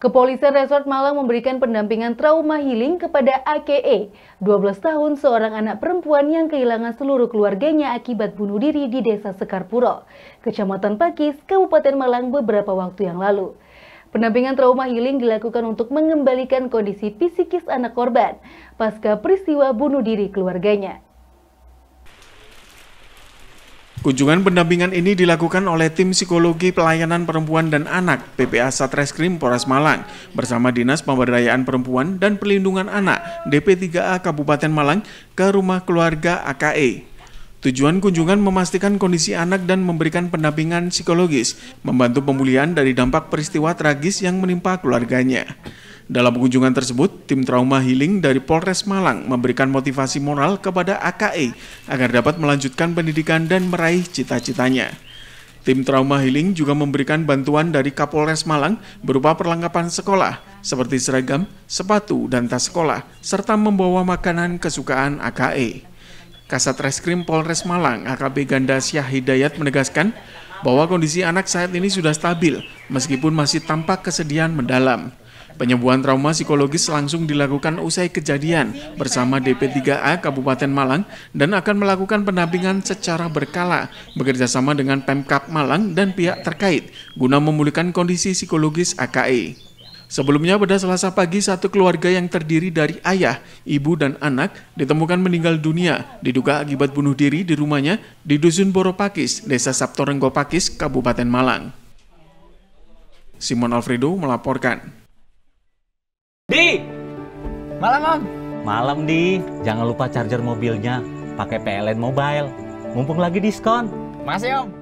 Kepolisian Resort Malang memberikan pendampingan trauma healing kepada AKE, 12 tahun seorang anak perempuan yang kehilangan seluruh keluarganya akibat bunuh diri di Desa Sekarpuro, Kecamatan Pakis, Kabupaten Malang beberapa waktu yang lalu. Pendampingan trauma healing dilakukan untuk mengembalikan kondisi psikis anak korban pasca peristiwa bunuh diri keluarganya. Kunjungan pendampingan ini dilakukan oleh tim psikologi pelayanan perempuan dan anak PPA Satreskrim Polres Malang bersama Dinas Pemberdayaan Perempuan dan Perlindungan Anak DP3A Kabupaten Malang ke rumah keluarga AKE. Tujuan kunjungan memastikan kondisi anak dan memberikan pendampingan psikologis, membantu pemulihan dari dampak peristiwa tragis yang menimpa keluarganya. Dalam kunjungan tersebut, tim trauma healing dari Polres Malang memberikan motivasi moral kepada AKE agar dapat melanjutkan pendidikan dan meraih cita-citanya. Tim trauma healing juga memberikan bantuan dari Kapolres Malang berupa perlengkapan sekolah seperti seragam, sepatu, dan tas sekolah, serta membawa makanan kesukaan AKE. Kasat Reskrim Polres Malang AKB Ganda Syah Hidayat menegaskan bahwa kondisi anak saat ini sudah stabil meskipun masih tampak kesedihan mendalam. Penyembuhan trauma psikologis langsung dilakukan usai kejadian bersama DP3A Kabupaten Malang dan akan melakukan pendampingan secara berkala bekerjasama dengan Pemkap Malang dan pihak terkait guna memulihkan kondisi psikologis AKE. Sebelumnya pada selasa pagi satu keluarga yang terdiri dari ayah, ibu dan anak ditemukan meninggal dunia diduga akibat bunuh diri di rumahnya di Dusun Boropakis, Desa Sabtorenggo Pakis, Kabupaten Malang. Simon Alfredo melaporkan. Malam, Om. Malam, Di. Jangan lupa charger mobilnya pakai PLN Mobile. Mumpung lagi diskon. makasih Om.